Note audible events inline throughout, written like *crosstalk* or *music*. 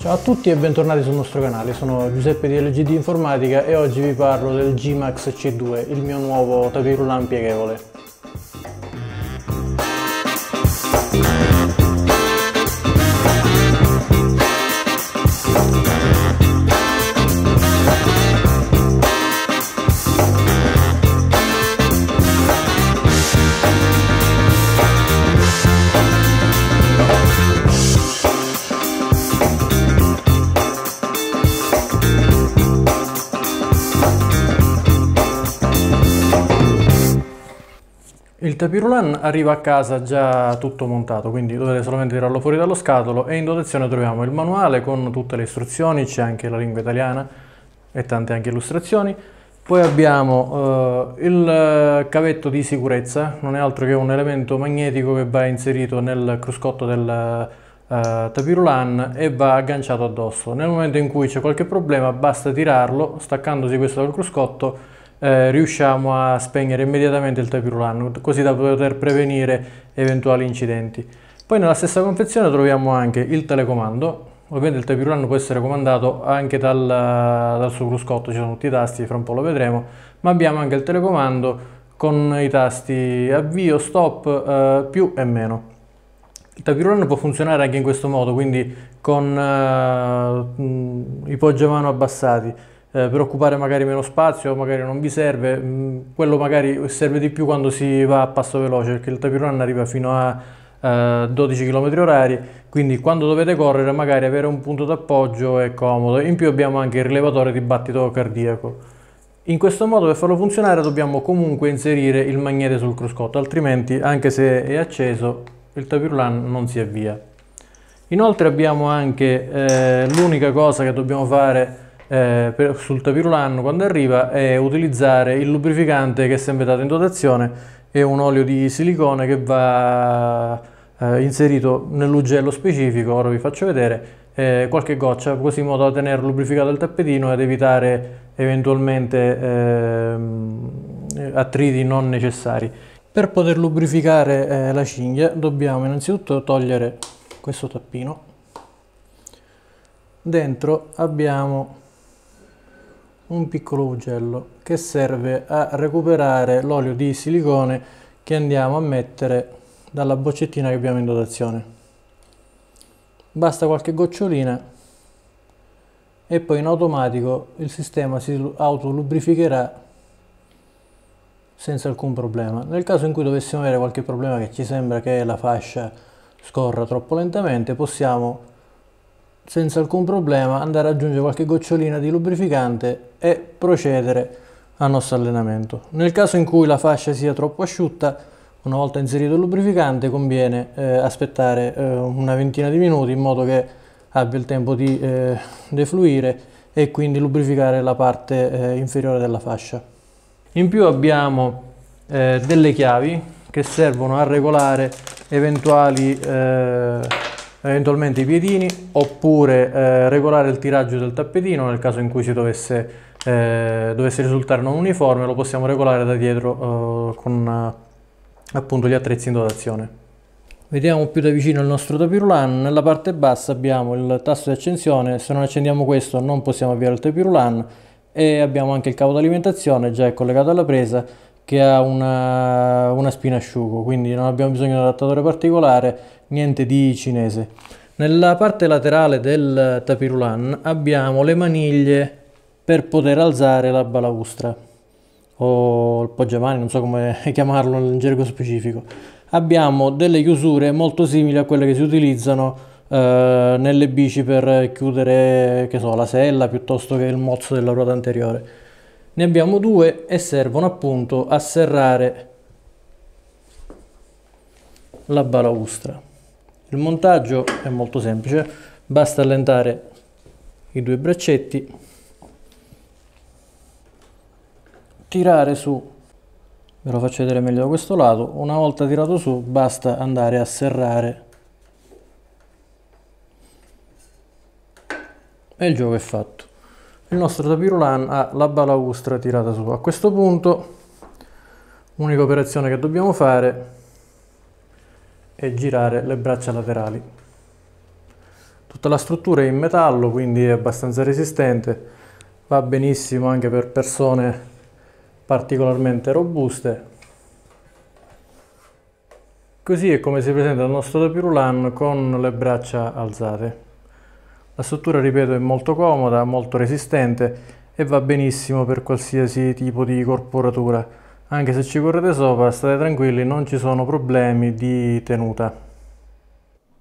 Ciao a tutti e bentornati sul nostro canale, sono Giuseppe di LG di Informatica e oggi vi parlo del G-Max C2, il mio nuovo tapirulan pieghevole. Il tapirulan arriva a casa già tutto montato, quindi dovete solamente tirarlo fuori dallo scatolo e in dotazione troviamo il manuale con tutte le istruzioni, c'è anche la lingua italiana e tante anche illustrazioni. Poi abbiamo eh, il cavetto di sicurezza, non è altro che un elemento magnetico che va inserito nel cruscotto del eh, tapirulan e va agganciato addosso. Nel momento in cui c'è qualche problema basta tirarlo, staccandosi questo dal cruscotto eh, riusciamo a spegnere immediatamente il tapirulano, così da poter prevenire eventuali incidenti. Poi nella stessa confezione troviamo anche il telecomando, ovviamente il tapirulano può essere comandato anche dal, dal suo cruscotto, ci sono tutti i tasti, fra un po' lo vedremo, ma abbiamo anche il telecomando con i tasti avvio, stop, eh, più e meno. Il tapirulano può funzionare anche in questo modo, quindi con eh, mm, i poggiamano abbassati, eh, per occupare magari meno spazio, magari non vi serve, mm, quello magari serve di più quando si va a passo veloce perché il tapis run arriva fino a eh, 12 km orari, quindi quando dovete correre magari avere un punto d'appoggio è comodo, in più abbiamo anche il rilevatore di battito cardiaco. In questo modo per farlo funzionare dobbiamo comunque inserire il magnete sul cruscotto, altrimenti anche se è acceso il tapirlan non si avvia. Inoltre abbiamo anche eh, l'unica cosa che dobbiamo fare eh, per, sul tapirulan quando arriva è utilizzare il lubrificante che è sempre dato in dotazione e un olio di silicone che va eh, inserito nell'ugello specifico, ora vi faccio vedere, eh, qualche goccia così in modo da tenere lubrificato il tappetino ed evitare eventualmente ehm, attriti non necessari. Per poter lubrificare eh, la cinghia dobbiamo innanzitutto togliere questo tappino dentro abbiamo un piccolo ugello che serve a recuperare l'olio di silicone che andiamo a mettere dalla boccettina che abbiamo in dotazione. Basta qualche gocciolina e poi in automatico il sistema si autolubrificherà senza alcun problema. Nel caso in cui dovessimo avere qualche problema che ci sembra che la fascia scorra troppo lentamente possiamo senza alcun problema andare ad aggiungere qualche gocciolina di lubrificante e procedere al nostro allenamento. Nel caso in cui la fascia sia troppo asciutta, una volta inserito il lubrificante conviene eh, aspettare eh, una ventina di minuti in modo che abbia il tempo di eh, defluire e quindi lubrificare la parte eh, inferiore della fascia. In più abbiamo eh, delle chiavi che servono a regolare eventuali eh, eventualmente i piedini oppure eh, regolare il tiraggio del tappetino nel caso in cui si dovesse, eh, dovesse risultare non uniforme lo possiamo regolare da dietro eh, con appunto gli attrezzi in dotazione. Vediamo più da vicino il nostro tapirulan, nella parte bassa abbiamo il tasto di accensione, se non accendiamo questo non possiamo avviare il tapirulan e abbiamo anche il cavo d'alimentazione alimentazione già collegato alla presa che ha una, una spinasciugo, quindi non abbiamo bisogno di un adattatore particolare, niente di cinese. Nella parte laterale del tapirulan abbiamo le maniglie per poter alzare la balaustra o il poggiamani, non so come *laughs* chiamarlo nel gergo specifico. Abbiamo delle chiusure molto simili a quelle che si utilizzano eh, nelle bici per chiudere so, la sella piuttosto che il mozzo della ruota anteriore ne abbiamo due e servono appunto a serrare la balaustra. Il montaggio è molto semplice, basta allentare i due braccetti, tirare su, ve lo faccio vedere meglio da questo lato, una volta tirato su basta andare a serrare e il gioco è fatto il nostro tapirulan ha la balaustra tirata su. A questo punto l'unica operazione che dobbiamo fare è girare le braccia laterali. Tutta la struttura è in metallo, quindi è abbastanza resistente, va benissimo anche per persone particolarmente robuste. Così è come si presenta il nostro tapirulan con le braccia alzate. La struttura, ripeto, è molto comoda, molto resistente e va benissimo per qualsiasi tipo di corporatura. Anche se ci correte sopra, state tranquilli, non ci sono problemi di tenuta.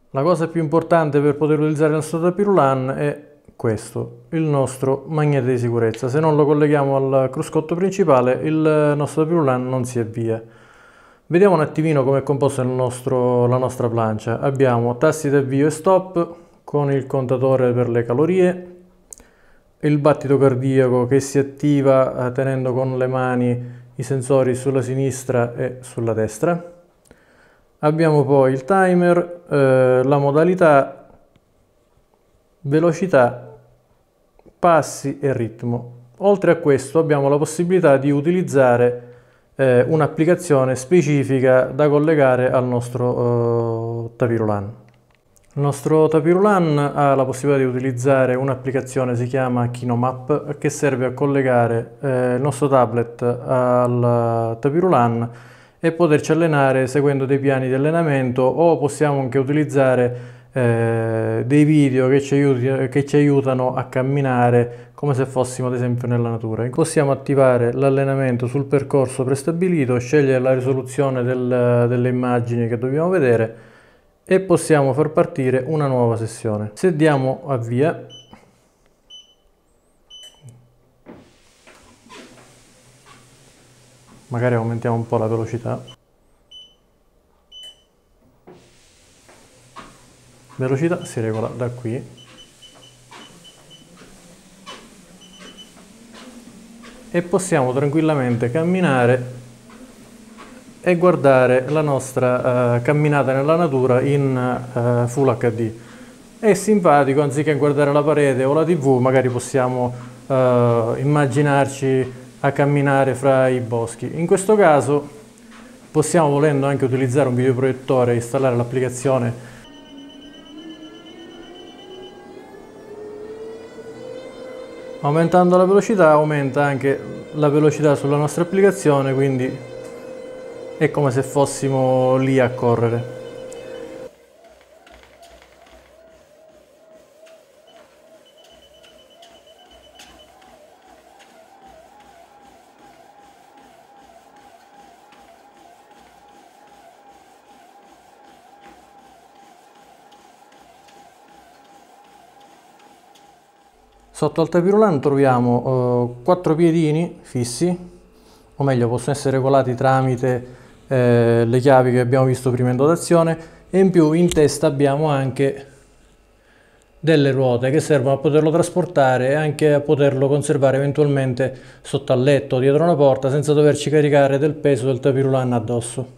La cosa più importante per poter utilizzare la struttura Pirulan è questo, il nostro magnete di sicurezza. Se non lo colleghiamo al cruscotto principale, il nostro Pirulan non si avvia. Vediamo un attimino come è composta la nostra plancia. Abbiamo tasti di avvio e stop, con il contatore per le calorie, il battito cardiaco che si attiva eh, tenendo con le mani i sensori sulla sinistra e sulla destra. Abbiamo poi il timer, eh, la modalità, velocità, passi e ritmo. Oltre a questo abbiamo la possibilità di utilizzare eh, un'applicazione specifica da collegare al nostro eh, Tavirolan. Il nostro Tapirulan ha la possibilità di utilizzare un'applicazione, si chiama KinoMap, che serve a collegare eh, il nostro tablet al Tapirulan e poterci allenare seguendo dei piani di allenamento o possiamo anche utilizzare eh, dei video che ci, aiuti, che ci aiutano a camminare come se fossimo ad esempio nella natura. Possiamo attivare l'allenamento sul percorso prestabilito, scegliere la risoluzione del, delle immagini che dobbiamo vedere e possiamo far partire una nuova sessione. Se diamo avvia, magari aumentiamo un po' la velocità, velocità si regola da qui e possiamo tranquillamente camminare e guardare la nostra eh, camminata nella natura in eh, Full HD. È simpatico, anziché guardare la parete o la TV, magari possiamo eh, immaginarci a camminare fra i boschi. In questo caso possiamo volendo anche utilizzare un videoproiettore e installare l'applicazione Aumentando la velocità aumenta anche la velocità sulla nostra applicazione, quindi è come se fossimo lì a correre. Sotto al tapirulan troviamo eh, quattro piedini fissi, o meglio possono essere regolati tramite eh, le chiavi che abbiamo visto prima in dotazione e in più in testa abbiamo anche delle ruote che servono a poterlo trasportare e anche a poterlo conservare eventualmente sotto al letto, dietro una porta, senza doverci caricare del peso del tapirulan addosso.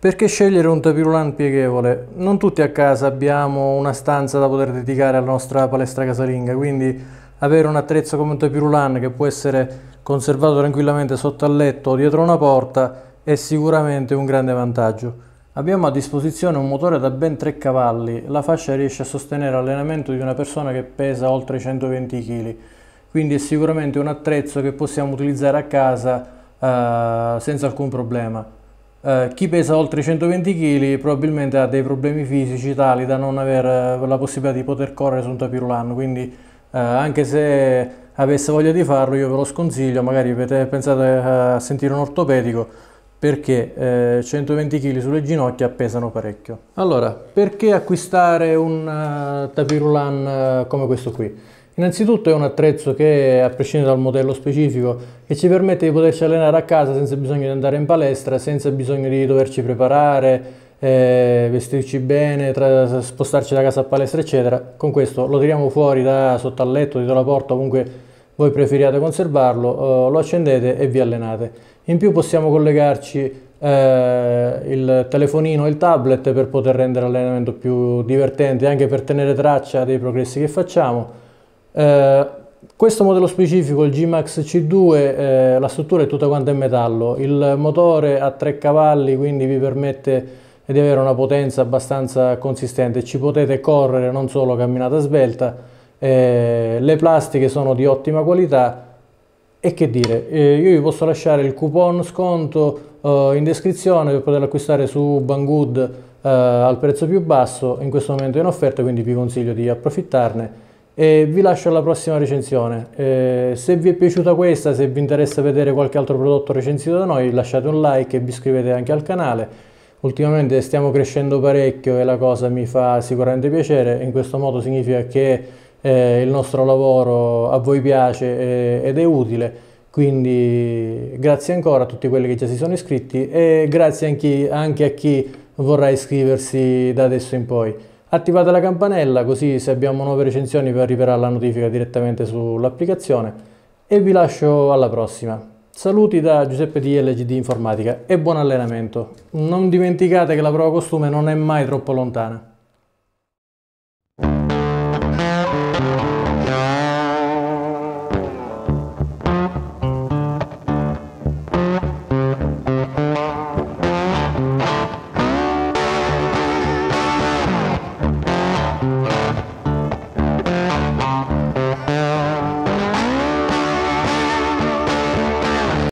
Perché scegliere un tapirulan pieghevole? Non tutti a casa abbiamo una stanza da poter dedicare alla nostra palestra casalinga, quindi avere un attrezzo come un tapirulan che può essere conservato tranquillamente sotto al letto o dietro una porta è sicuramente un grande vantaggio. Abbiamo a disposizione un motore da ben 3 cavalli, la fascia riesce a sostenere l'allenamento di una persona che pesa oltre 120 kg, quindi è sicuramente un attrezzo che possiamo utilizzare a casa eh, senza alcun problema. Eh, chi pesa oltre i 120 kg probabilmente ha dei problemi fisici tali da non avere eh, la possibilità di poter correre su un tapirulan, quindi eh, anche se avesse voglia di farlo io ve lo sconsiglio, magari pensate eh, a sentire un ortopedico, perché eh, 120 kg sulle ginocchia pesano parecchio. Allora, perché acquistare un uh, eh, tapirulan uh, eh, come questo qui? Innanzitutto è un attrezzo che, a prescindere dal modello specifico, che ci permette di poterci allenare a casa senza bisogno di andare in palestra, senza bisogno di doverci preparare, eh, vestirci bene, spostarci da casa a palestra, eccetera. Con questo lo tiriamo fuori da sotto al letto, dietro la porta, ovunque voi preferiate conservarlo, eh, lo accendete e vi allenate. In più possiamo collegarci eh, il telefonino e il tablet per poter rendere l'allenamento più divertente, anche per tenere traccia dei progressi che facciamo. Eh, questo modello specifico, il G-Max C2, eh, la struttura è tutta quanta in metallo, il motore ha 3 cavalli quindi vi permette di avere una potenza abbastanza consistente, ci potete correre non solo camminata svelta, eh, le plastiche sono di ottima qualità e che dire, eh, io vi posso lasciare il coupon sconto eh, in descrizione per poterlo acquistare su Banggood eh, al prezzo più basso, in questo momento è in offerta quindi vi consiglio di approfittarne e vi lascio alla prossima recensione. Eh, se vi è piaciuta questa, se vi interessa vedere qualche altro prodotto recensito da noi lasciate un like e vi iscrivete anche al canale ultimamente stiamo crescendo parecchio e la cosa mi fa sicuramente piacere, in questo modo significa che eh, il nostro lavoro a voi piace eh, ed è utile. Quindi grazie ancora a tutti quelli che già si sono iscritti e grazie anche, anche a chi vorrà iscriversi da adesso in poi. Attivate la campanella così se abbiamo nuove recensioni vi arriverà la notifica direttamente sull'applicazione e vi lascio alla prossima. Saluti da Giuseppe di LGD Informatica e buon allenamento. Non dimenticate che la prova costume non è mai troppo lontana.